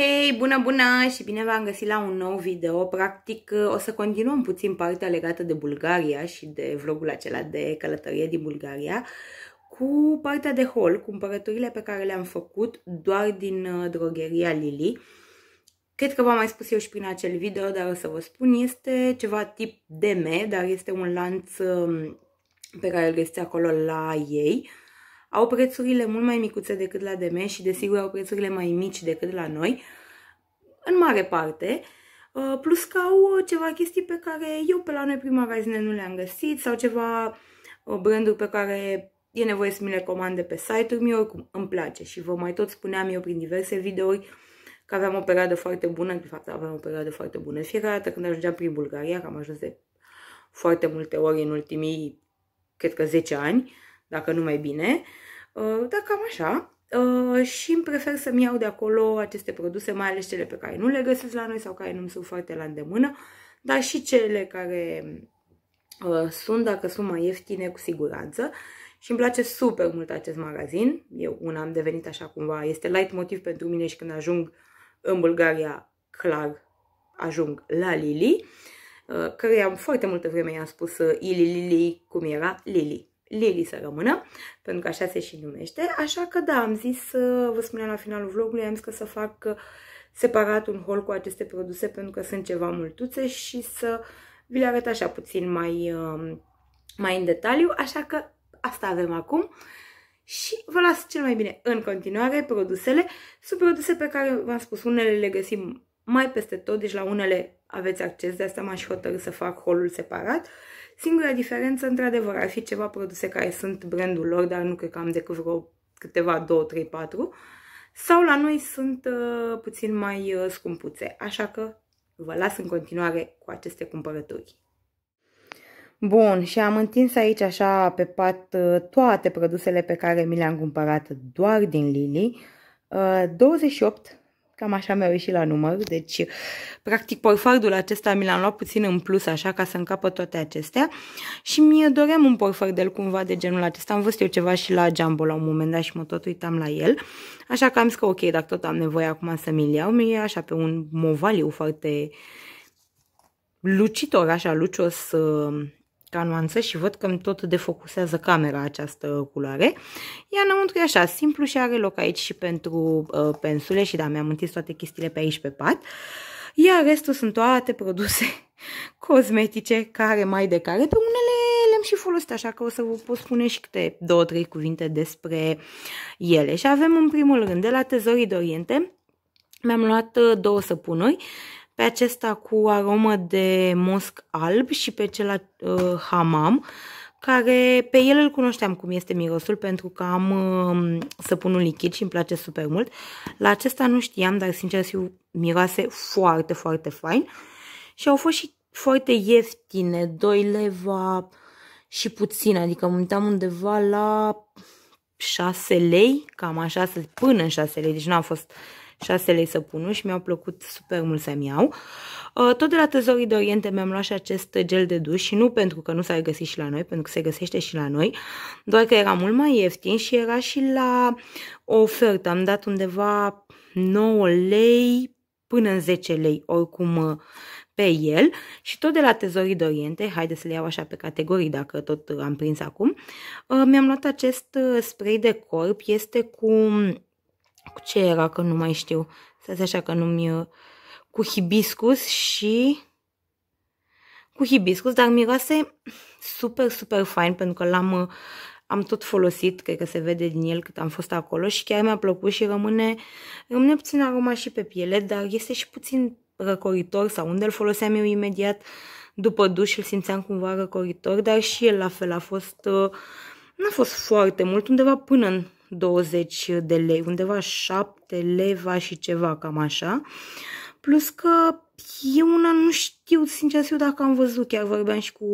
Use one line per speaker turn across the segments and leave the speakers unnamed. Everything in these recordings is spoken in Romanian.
Hei, bună, bună și bine v-am găsit la un nou video. Practic o să continuăm puțin partea legată de Bulgaria și de vlogul acela de călătorie din Bulgaria cu partea de haul, cumpărăturile pe care le-am făcut doar din uh, drogheria Lili. Cred că v-am mai spus eu și prin acel video, dar o să vă spun, este ceva tip DM, dar este un lanț um, pe care îl găsiți acolo la ei. Uh, au prețurile mult mai micuțe decât la DM și desigur au prețurile mai mici decât la noi, în mare parte, uh, plus că au uh, ceva chestii pe care eu pe la noi prima magazine nu le-am găsit sau ceva uh, branduri pe care e nevoie să mi le comande pe site uri meu, oricum îmi place și vă mai tot spuneam eu prin diverse videouri că aveam o perioadă foarte bună, de fapt aveam o perioadă foarte bună fiecare dată când ajungeam prin Bulgaria, că am ajuns de foarte multe ori în ultimii, cred că 10 ani, dacă nu mai bine, uh, dar cam așa. Uh, și îmi prefer să-mi iau de acolo aceste produse, mai ales cele pe care nu le găsesc la noi sau care nu sunt foarte la îndemână, dar și cele care uh, sunt, dacă sunt mai ieftine, cu siguranță. Și îmi place super mult acest magazin. Eu una am devenit așa cumva, este light motiv pentru mine și când ajung în Bulgaria, clar, ajung la Lili, care am foarte multă vreme i-am spus Ili Lili, cum era Lili. Lily să rămână, pentru că așa se și numește. Așa că da, am zis, să uh, vă spuneam la finalul vlogului, am zis că să fac uh, separat un haul cu aceste produse pentru că sunt ceva multuțe și să vi le arăt așa puțin mai, um, mai în detaliu, așa că asta avem acum și vă las cel mai bine în continuare produsele. Sunt produse pe care v-am spus, unele le găsim mai peste tot, deci la unele aveți acces, de asta m-aș hotărât să fac holul separat Singura diferență, într-adevăr, ar fi ceva produse care sunt brandul lor, dar nu cred că am decât vreo câteva, 2, 3, 4. Sau la noi sunt uh, puțin mai uh, scumpuțe, așa că vă las în continuare cu aceste cumpărături. Bun, și am întins aici așa pe pat uh, toate produsele pe care mi le-am cumpărat doar din Lily. 28 uh, Cam așa mi-au ieșit la număr, deci practic porfardul acesta mi l-am luat puțin în plus așa ca să încapă toate acestea și mi doream un de cumva de genul acesta, am văzut eu ceva și la Jumbo la un moment dat și mă tot uitam la el, așa că am zis că ok, dacă tot am nevoie acum să mi-l iau, mi așa pe un movaliu foarte lucitor, așa lucios, uh, ca nuanță și văd că îmi tot defocusează camera această culoare. Ea înăuntru e așa, simplu și are loc aici și pentru uh, pensule și da, mi-am întins toate chestiile pe aici pe pat. Iar restul sunt toate produse cosmetice, care mai de care, pe unele le-am și folosit, așa că o să vă pot spune și câte două, trei cuvinte despre ele. Și avem în primul rând de la Tezorii de Oriente, mi-am luat uh, două săpunuri pe acesta cu aromă de mosc alb și pe cel uh, hamam, care pe el îl cunoșteam cum este mirosul pentru că am uh, săpunul lichid și îmi place super mult. La acesta nu știam, dar sincer miroase foarte, foarte fain și au fost și foarte ieftine, 2 leva și puțin, adică mă uitam undeva la 6 lei, cam așa, până în 6 lei, deci nu a fost 6 lei săpunul și mi-au plăcut super mult să-mi iau. Uh, tot de la Tezorii de Oriente mi-am luat și acest gel de duș și nu pentru că nu s-a găsit și la noi, pentru că se găsește și la noi, doar că era mult mai ieftin și era și la ofertă. Am dat undeva 9 lei până în 10 lei oricum uh, pe el și tot de la Tezorii de Oriente, haide să le iau așa pe categorii dacă tot am prins acum, uh, mi-am luat acest spray de corp, este cu cu ce era, că nu mai știu. Să așa că nu-mi... Uh, cu hibiscus și... Cu hibiscus, dar miroase super, super fain, pentru că l-am uh, am tot folosit, cred că se vede din el cât am fost acolo și chiar mi-a plăcut și rămâne, rămâne puțin aroma și pe piele, dar este și puțin răcoritor sau unde îl foloseam eu imediat după duș îl simțeam cumva răcoritor, dar și el la fel a fost, uh, n-a fost foarte mult, undeva până în 20 de lei, undeva 7 leva și ceva, cam așa. Plus că eu una nu știu, sincer să dacă am văzut, chiar vorbeam și cu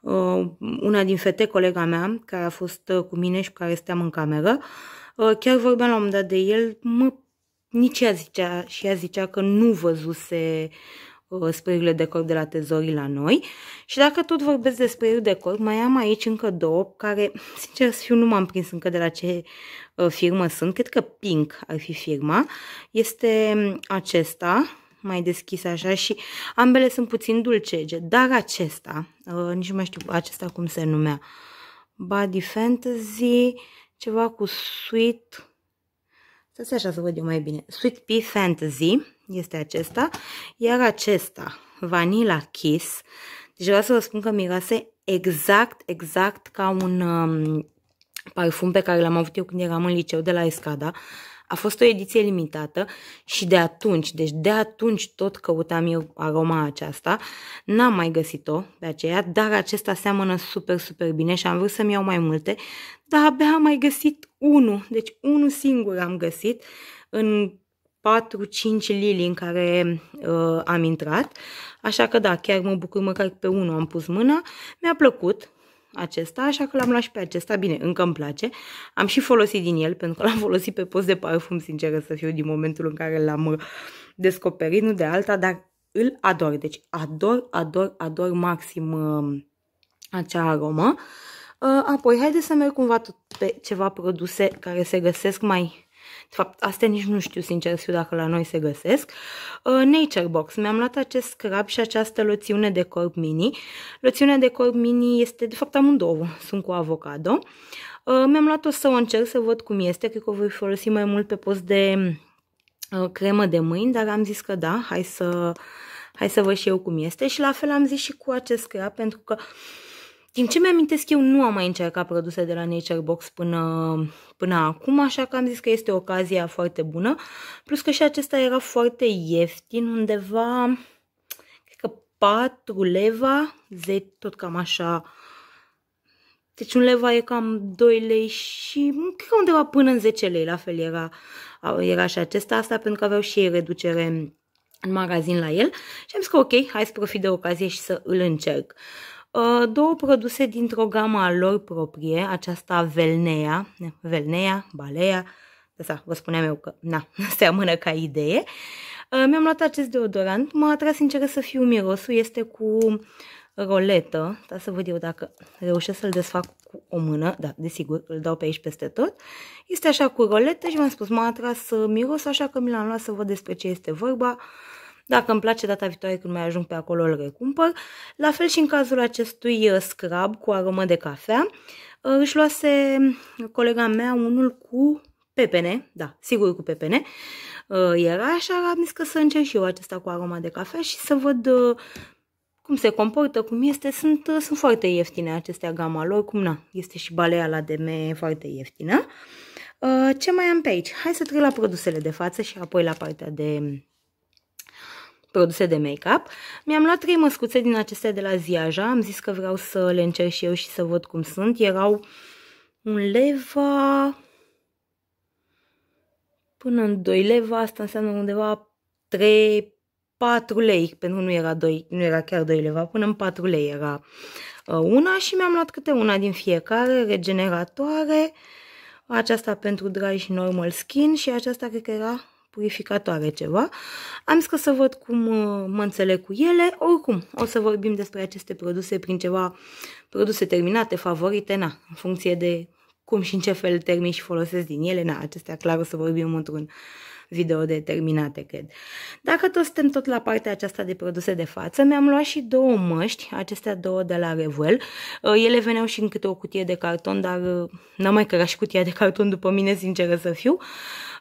uh, una din fete, colega mea, care a fost uh, cu mine și cu care steam în cameră, uh, chiar vorbeam la un moment dat de el, mă, nici ea zicea, și ea zicea că nu văzuse Uh, spăiurile de corp de la tezorii la noi. Și dacă tot vorbesc de spăiuri de corp, mai am aici încă două care, sincer să fiu, nu m-am prins încă de la ce uh, firmă sunt. Cred că Pink ar fi firma. Este um, acesta, mai deschis așa și ambele sunt puțin dulcege, dar acesta, uh, nici nu mai știu acesta cum se numea, Body Fantasy, ceva cu Sweet să se așa să văd eu mai bine. Sweet Pea Fantasy este acesta. Iar acesta, Vanilla Kiss. Deci vreau să vă spun că miroase exact, exact ca un um, parfum pe care l-am avut eu când eram în liceu de la Escada. A fost o ediție limitată și de atunci, deci de atunci tot căutam eu aroma aceasta. N-am mai găsit-o pe aceea, dar acesta seamănă super, super bine și am vrut să-mi iau mai multe, dar abia am mai găsit unul, deci unul singur am găsit în 4-5 lili în care uh, am intrat, așa că da, chiar mă bucur măcar pe unul am pus mâna, mi-a plăcut acesta, așa că l-am luat și pe acesta, bine, încă îmi place, am și folosit din el, pentru că l-am folosit pe post de parfum, sinceră să fiu, din momentul în care l-am uh, descoperit, nu de alta, dar îl ador, deci ador, ador, ador maxim uh, acea aromă. Uh, Uh, apoi, haideți să merg cumva tot pe ceva produse care se găsesc mai... De fapt, astea nici nu știu, sincer, fiu dacă la noi se găsesc. Uh, Nature Box. Mi-am luat acest scrub și această loțiune de corp mini. Loțiunea de corp mini este, de fapt, amândouă. Sunt cu avocado. Uh, Mi-am luat-o să o încerc să văd cum este. Cred că o voi folosi mai mult pe post de uh, cremă de mâini, dar am zis că da, hai să... Hai să văd și eu cum este și la fel am zis și cu acest scrub pentru că uh, din ce mi-amintesc eu, nu am mai încercat produse de la box până, până acum, așa că am zis că este ocazia foarte bună, plus că și acesta era foarte ieftin, undeva, cred că 4 leva, 10, tot cam așa, deci un leva e cam 2 lei și cred că undeva până în 10 lei, la fel era, era și acesta, asta pentru că aveau și ei reducere în magazin la el și am zis că ok, hai să profit de ocazie și să îl încerc. Uh, două produse dintr-o gamă a lor proprie, aceasta Velnea, Velnea, Balea, asta da, vă spuneam eu că na, seamănă ca idee. Uh, mi-am luat acest deodorant, m-a atras sincer să fiu mirosul, este cu roletă, da să văd eu dacă reușesc să-l desfac cu o mână, da, desigur, îl dau pe aici peste tot. Este așa cu roletă și mi-am spus, m-a atras miros, așa că mi l-am luat să văd despre ce este vorba. Uh, dacă îmi place data viitoare când mai ajung pe acolo, îl recumpăr. La fel și în cazul acestui uh, scrub cu aromă de cafea, uh, își luase colega mea unul cu pepene, da, sigur cu pepene, uh, era așa, am zis că să încerc și eu acesta cu aroma de cafea și să văd cum se comportă, cum este, sunt, sunt foarte ieftine acestea gama lor, cum na, este și balea la DM foarte ieftină. Ce mai am pe aici? Hai să trec la produsele de față și apoi la partea de produse de make-up. Mi-am luat trei măscuțe din acestea de la Ziaja, am zis că vreau să le încerc și eu și să văd cum sunt. Erau un leva până în 2 leva, asta înseamnă undeva 3 4 lei, pentru că nu era, 2, nu era chiar 2 leva, până în 4 lei era uh, una și mi-am luat câte una din fiecare, regeneratoare, aceasta pentru dry și normal skin și aceasta cred că era purificatoare ceva. Am zis că să văd cum uh, mă înțeleg cu ele. Oricum, o să vorbim despre aceste produse prin ceva produse terminate, favorite, na, în funcție de cum și în ce fel termin și folosesc din ele, na, acestea clar o să vorbim într-un uh, video determinate, cred. Dacă tot suntem tot la partea aceasta de produse de față, mi-am luat și două măști, acestea două de la Revuel. Uh, ele veneau și în câte o cutie de carton, dar uh, n-am mai cărat și cutia de carton după mine, sinceră să fiu.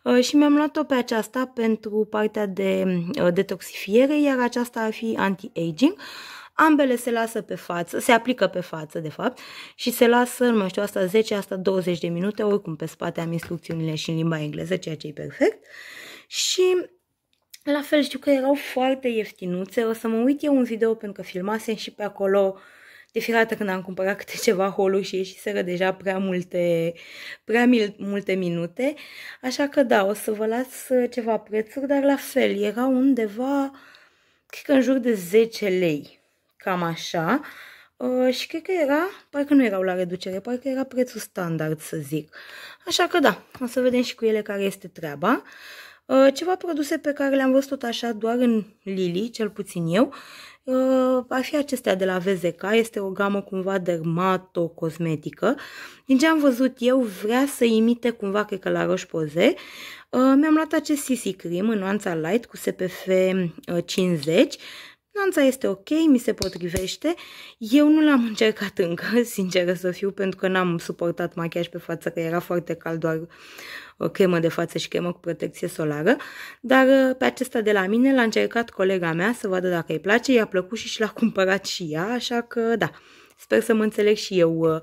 Uh, și mi-am luat-o pe aceasta pentru partea de detoxifiere, iar aceasta ar fi anti-aging ambele se lasă pe față, se aplică pe față de fapt și se lasă, nu mai știu, asta 10, asta 20 de minute, oricum pe spate am instrucțiunile și în limba engleză, ceea ce e perfect. Și la fel știu că erau foarte ieftinuțe, o să mă uit eu un video pentru că filmasem și pe acolo de fiecare dată când am cumpărat câte ceva holul și ieșiseră deja prea multe, prea mil, multe minute. Așa că da, o să vă las uh, ceva prețuri, dar la fel, era undeva, cred că în jur de 10 lei cam așa. Uh, și cred că era, parcă nu erau la reducere, parcă era prețul standard, să zic. Așa că da, o să vedem și cu ele care este treaba. Uh, ceva produse pe care le-am văzut tot așa doar în Lili, cel puțin eu, uh, ar fi acestea de la VZK, este o gamă cumva dermato-cosmetică. Din ce am văzut eu, vrea să imite cumva, cred că la Roșpoze, uh, mi-am luat acest CC Cream în nuanța light cu SPF 50, uh, Nuanța este ok, mi se potrivește. Eu nu l-am încercat încă, sinceră să fiu, pentru că n-am suportat machiaj pe față, că era foarte cald, doar o cremă de față și cremă cu protecție solară. Dar uh, pe acesta de la mine l-a încercat colega mea să vadă dacă îi place, i-a plăcut și și l-a cumpărat și ea, așa că da. Sper să mă înțeleg și eu uh,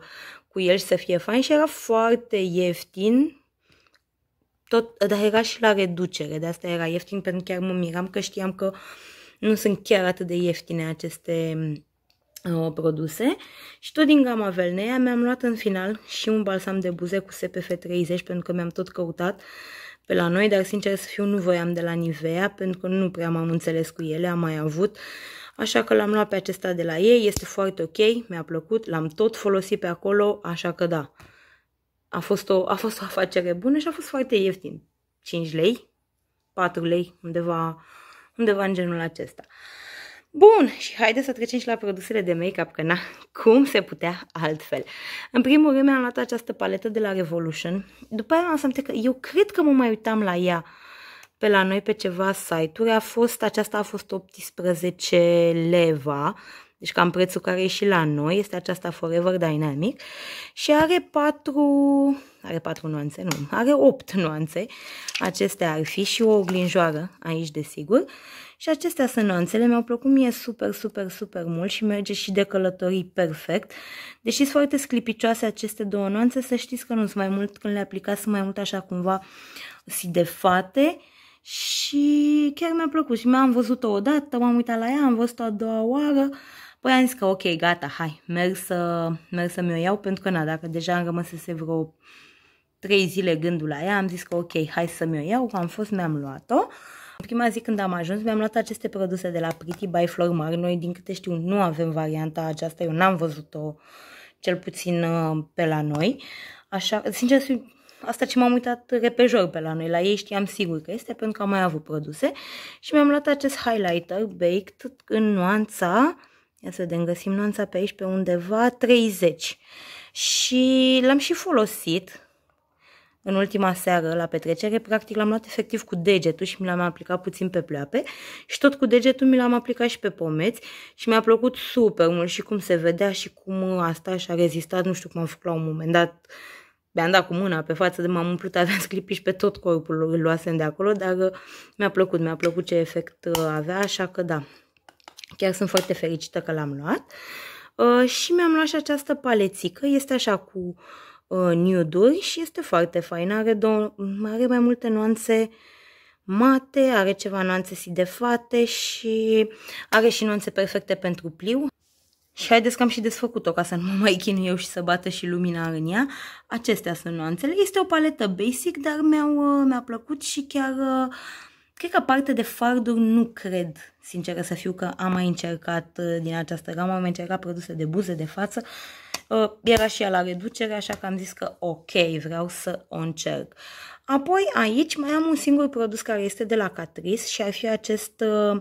cu el și să fie fain și era foarte ieftin, tot, dar era și la reducere, de asta era ieftin, pentru că chiar mă miram că știam că nu sunt chiar atât de ieftine aceste uh, produse și tot din gama Velnea mi-am luat în final și un balsam de buze cu SPF30 pentru că mi-am tot căutat pe la noi, dar sincer să fiu nu voiam de la Nivea pentru că nu prea m-am înțeles cu ele, am mai avut Așa că l-am luat pe acesta de la ei, este foarte ok, mi-a plăcut, l-am tot folosit pe acolo, așa că da. A fost, o, a fost o afacere bună și a fost foarte ieftin. 5 lei, 4 lei, undeva undeva în genul acesta. Bun, și haideți să trecem și la produsele de make-up, că na, cum se putea altfel. În primul rând mi-am luat această paletă de la Revolution, după aia am să că eu cred că mă mai uitam la ea pe la noi pe ceva site-uri, a fost, aceasta a fost 18 leva, deci cam prețul care e și la noi, este aceasta Forever Dynamic și are patru are patru nuanțe, nu, are opt nuanțe. Acestea ar fi și o oglinjoară aici, desigur. Și acestea sunt nuanțele, mi-au plăcut mie super, super, super mult și merge și de călătorii perfect. Deși sunt foarte sclipicioase aceste două nuanțe, să știți că nu sunt mai mult când le aplicați, sunt mai mult așa cumva sidefate și chiar mi-a plăcut și mi-am văzut-o odată, m-am uitat la ea, am văzut-o a doua oară, Păi am zis că ok, gata, hai, merg să, merg să mi-o iau, pentru că na, dacă deja am rămăsese vreo trei zile gândul la ea, am zis că ok, hai să-mi o iau, am fost, mi-am luat-o. Prima zi când am ajuns, mi-am luat aceste produse de la Pretty by Flor Mar. Noi, din câte știu, nu avem varianta aceasta, eu n-am văzut-o cel puțin uh, pe la noi. Așa, sincer, asta ce m-am uitat repejor pe la noi, la ei știam sigur că este, pentru că am mai avut produse. Și mi-am luat acest highlighter baked în nuanța, ia să vedem, găsim nuanța pe aici pe undeva, 30. Și l-am și folosit, în ultima seară la petrecere, practic l-am luat efectiv cu degetul și mi l-am aplicat puțin pe pleoape și tot cu degetul mi l-am aplicat și pe pomeți și mi-a plăcut super mult și cum se vedea și cum asta și-a rezistat, nu știu cum am făcut la un moment dat, mi-am dat cu mâna pe față de m-am umplut, aveam și pe tot corpul, îl luasem de acolo, dar uh, mi-a plăcut, mi-a plăcut ce efect uh, avea, așa că da, chiar sunt foarte fericită că l-am luat. Uh, și mi-am luat și această palețică, este așa cu uh, Uh, nude-uri și este foarte fain. Are, două, are mai multe nuanțe mate, are ceva nuanțe sidefate și are și nuanțe perfecte pentru pliu. Și haideți că am și desfăcut-o ca să nu mă mai chinu eu și să bată și lumina în ea. Acestea sunt nuanțele. Este o paletă basic, dar uh, mi-a mi plăcut și chiar... Uh, cred că parte de farduri nu cred, sinceră să fiu, că am mai încercat din această gamă. Am mai încercat produse de buze, de față Uh, era și ea la reducere, așa că am zis că ok, vreau să o încerc. Apoi aici mai am un singur produs care este de la Catrice și ar fi acest uh,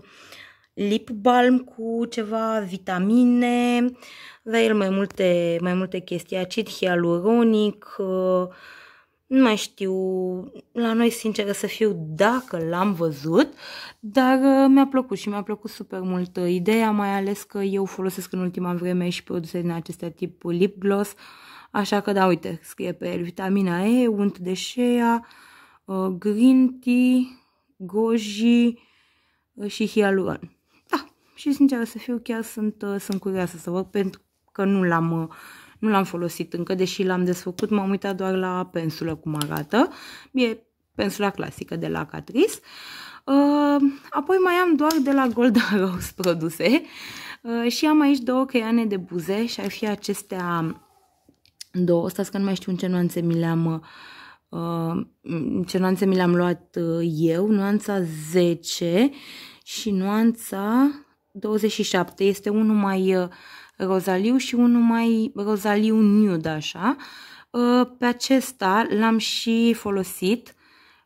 lip balm cu ceva vitamine, la el mai multe, mai multe chestii, acid hialuronic, uh, nu mai știu la noi, sincer să fiu, dacă l-am văzut, dar uh, mi-a plăcut și mi-a plăcut super mult uh, ideea, mai ales că eu folosesc în ultima vreme și produse din acestea tip lip gloss, așa că da, uite, scrie pe el vitamina E, unt de shea, uh, green tea, goji și hialuron. Da, și sincer să fiu, chiar sunt, sunt curioasă să văd, pentru că nu l-am nu l-am folosit încă, deși l-am desfăcut, m-am uitat doar la pensulă cum arată. E pensula clasică de la Catrice. Uh, apoi mai am doar de la Golden Rose produse uh, și am aici două creane de buze și ar fi acestea două. Stați că nu mai știu în ce nuanțe mi le-am uh, ce nuanțe mi le-am luat eu, nuanța 10 și nuanța 27. Este unul mai rozaliu și unul mai rozaliu nude, așa. Uh, pe acesta l-am și folosit.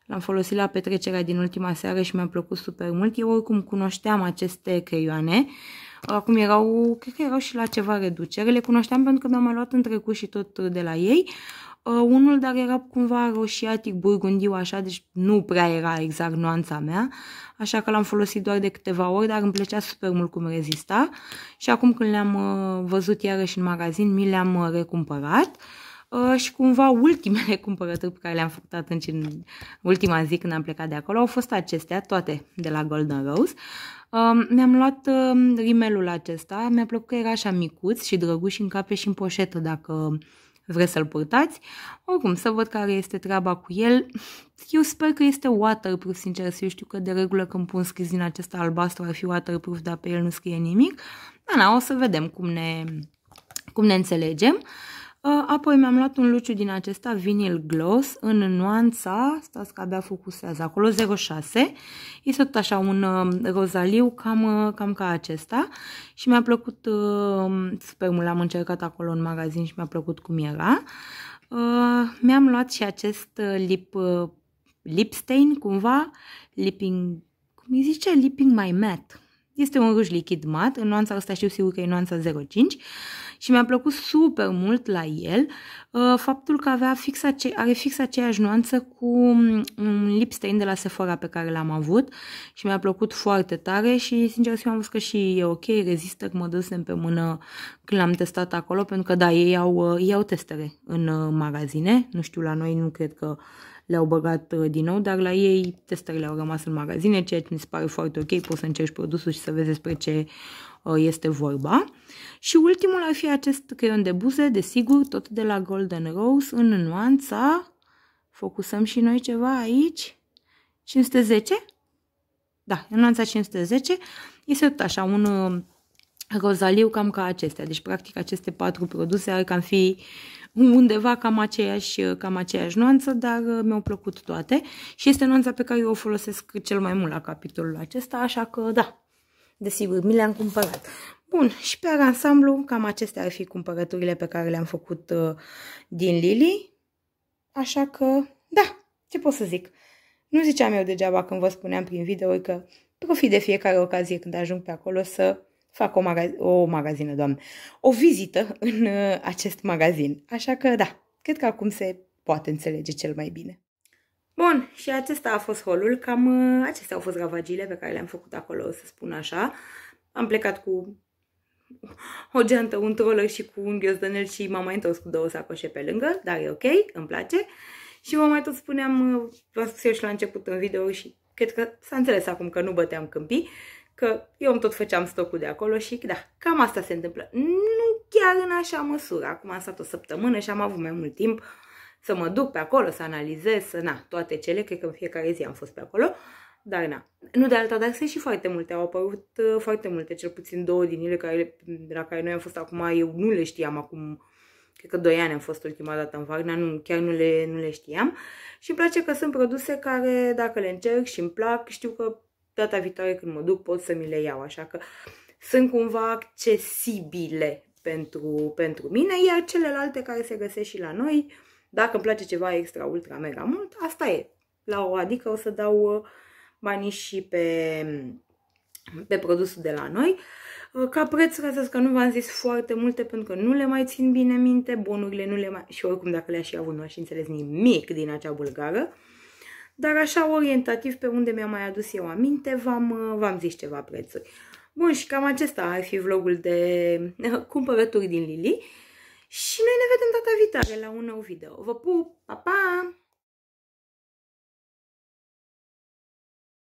L-am folosit la petrecerea din ultima seară și mi-a plăcut super mult. Eu oricum cunoșteam aceste creioane. Acum erau, cred că erau și la ceva reducere. Le cunoșteam pentru că mi-am mai luat în trecut și tot de la ei. Uh, unul, dar era cumva roșiatic, burgundiu, așa, deci nu prea era exact nuanța mea, așa că l-am folosit doar de câteva ori, dar îmi plăcea super mult cum rezista. Și acum când le-am uh, văzut iarăși în magazin, mi le-am uh, recumpărat. Uh, și cumva ultimele cumpărături pe care le-am făcut atunci în ultima zi când am plecat de acolo au fost acestea, toate de la Golden Rose. Uh, mi-am luat uh, rimelul acesta, mi-a plăcut că era așa micuț și drăguș și în cape și în poșetă dacă vreți să-l purtați. Oricum, să văd care este treaba cu el. Eu sper că este waterproof, sincer, să eu știu că de regulă când pun scris din acesta albastru ar fi waterproof, dar pe el nu scrie nimic. Da, na, o să vedem cum ne, cum ne înțelegem. Uh, apoi mi-am luat un luciu din acesta, vinil gloss, în nuanța, stați că abia focusează, acolo 06. Este tot așa un um, rozaliu cam, uh, cam ca acesta și mi-a plăcut um, super mult, l-am încercat acolo în magazin și mi-a plăcut cum era. Uh, mi-am luat și acest lip, lip stain, cumva, lipping, cum îi zice, lipping my matte. Este un ruj lichid mat, în nuanța asta știu sigur că e nuanța 05 și mi-a plăcut super mult la el uh, faptul că avea fix ace- are fix aceeași nuanță cu um, un lip stain de la Sephora pe care l-am avut și mi-a plăcut foarte tare și sincer să am văzut că și e ok, rezistă, că mă dăsem pe mână când l-am testat acolo, pentru că da, ei au, uh, ei au testere în uh, magazine, nu știu, la noi nu cred că le-au băgat din nou, dar la ei testările au rămas în magazine, ceea ce mi se pare foarte ok, poți să încerci produsul și să vezi despre ce Uh, este vorba. Și ultimul ar fi acest creion de buze, desigur, tot de la Golden Rose, în nuanța, focusăm și noi ceva aici, 510? Da, în nuanța 510 este tot așa, un uh, rozaliu cam ca acestea. Deci, practic, aceste patru produse ar cam fi undeva cam aceeași, uh, cam aceeași nuanță, dar mi-au plăcut toate și este nuanța pe care eu o folosesc cel mai mult la capitolul acesta, așa că da, Desigur, mi le-am cumpărat. Bun, și pe ansamblu, cam acestea ar fi cumpărăturile pe care le-am făcut uh, din Lily. Așa că, da, ce pot să zic. Nu ziceam eu degeaba când vă spuneam prin video că profit de fiecare ocazie când ajung pe acolo să fac o, magaz- o magazină, doamne, o vizită în uh, acest magazin. Așa că, da, cred că acum se poate înțelege cel mai bine. Bun, și acesta a fost holul, cam uh, acestea au fost gavagile pe care le-am făcut acolo, să spun așa. Am plecat cu o geantă, un trolă și cu un ghiozdănel și m-am mai întors cu două sacoșe pe lângă, dar e ok, îmi place. Și mă mai tot spuneam, uh, v-am spus eu și la început în video și cred că s-a înțeles acum că nu băteam câmpii, că eu îmi tot făceam stocul de acolo și da, cam asta se întâmplă. Nu chiar în așa măsură, acum am stat o săptămână și am avut mai mult timp, să mă duc pe acolo, să analizez, să, na, toate cele, cred că în fiecare zi am fost pe acolo, dar na. Nu de alta, dar sunt și foarte multe, au apărut uh, foarte multe, cel puțin două din ele care, la care noi am fost acum, eu nu le știam acum, cred că doi ani am fost ultima dată în Varna, nu, chiar nu le, nu le știam și îmi place că sunt produse care, dacă le încerc și îmi plac, știu că data viitoare când mă duc pot să mi le iau, așa că sunt cumva accesibile pentru, pentru mine, iar celelalte care se găsesc și la noi, dacă îmi place ceva extra, ultra, mega mult, asta e. La o adică o să dau uh, banii și pe, pe produsul de la noi. Uh, ca preț, ca să zic că nu v-am zis foarte multe pentru că nu le mai țin bine minte, bonurile nu le mai... și oricum dacă le-aș fi avut nu aș înțeles nimic din acea bulgară. Dar așa orientativ pe unde mi-am mai adus eu aminte, v-am uh, zis ceva prețuri. Bun, și cam acesta ar fi vlogul de cumpărături din Lili. Și noi ne vedem data viitoare la un nou video. Vă pup! Pa, pa!